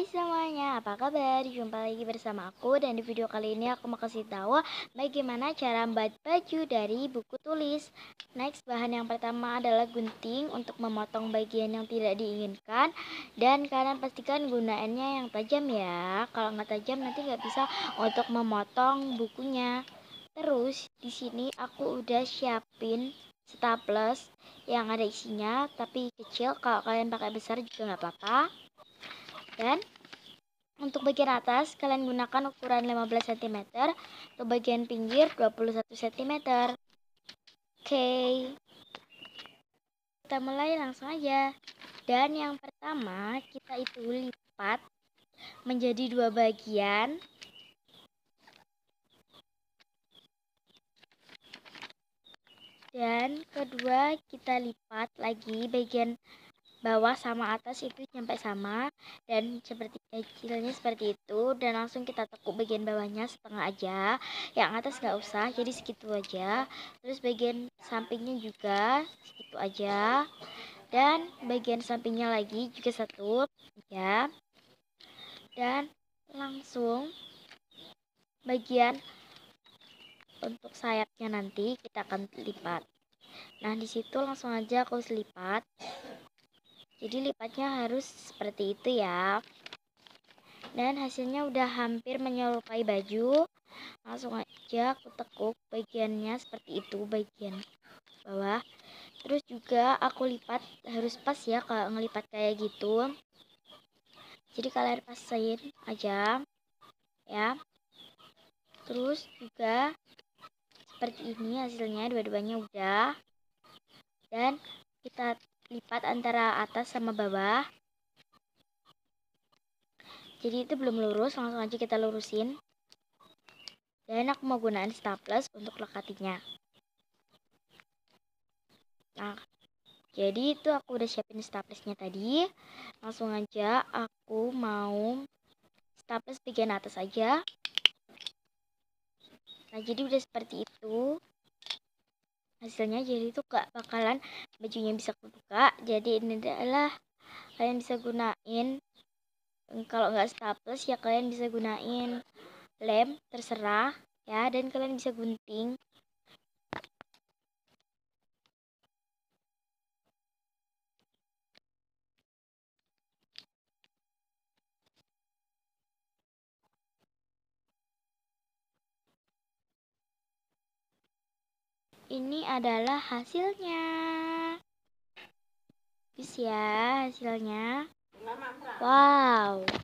Hai semuanya, apa kabar? Jumpa lagi bersama aku dan di video kali ini aku mau kasih tahu bagaimana cara membuat baju dari buku tulis. Next, bahan yang pertama adalah gunting untuk memotong bagian yang tidak diinginkan dan kalian pastikan gunaannya yang tajam ya. Kalau nggak tajam nanti nggak bisa untuk memotong bukunya. Terus di sini aku udah siapin staples yang ada isinya tapi kecil kalau kalian pakai besar juga nggak apa-apa dan untuk bagian atas kalian gunakan ukuran 15 cm untuk bagian pinggir 21 cm oke okay. kita mulai langsung aja dan yang pertama kita itu lipat menjadi dua bagian dan kedua kita lipat lagi bagian bawah sama atas itu sampai sama dan seperti kecilnya seperti itu dan langsung kita tekuk bagian bawahnya setengah aja yang atas nggak usah jadi segitu aja terus bagian sampingnya juga segitu aja dan bagian sampingnya lagi juga satu ya dan langsung bagian untuk sayapnya nanti kita akan lipat nah disitu langsung aja aku lipat jadi lipatnya harus seperti itu ya. Dan hasilnya udah hampir menyerupai baju. Langsung aja aku tekuk bagiannya seperti itu bagian bawah. Terus juga aku lipat harus pas ya kalau ngelipat kayak gitu. Jadi kalian pasain aja ya. Terus juga seperti ini hasilnya dua-duanya udah. Dan kita lipat antara atas sama bawah jadi itu belum lurus langsung aja kita lurusin dan aku mau gunain staples untuk lekatinya nah jadi itu aku udah siapin staplesnya tadi langsung aja aku mau staples bagian atas aja nah jadi udah seperti itu hasilnya jadi itu gak bakalan bajunya bisa kebuka jadi ini adalah kalian bisa gunain mm, kalau nggak staples ya kalian bisa gunain lem terserah ya dan kalian bisa gunting ini adalah hasilnya. Bis ya hasilnya. Wow.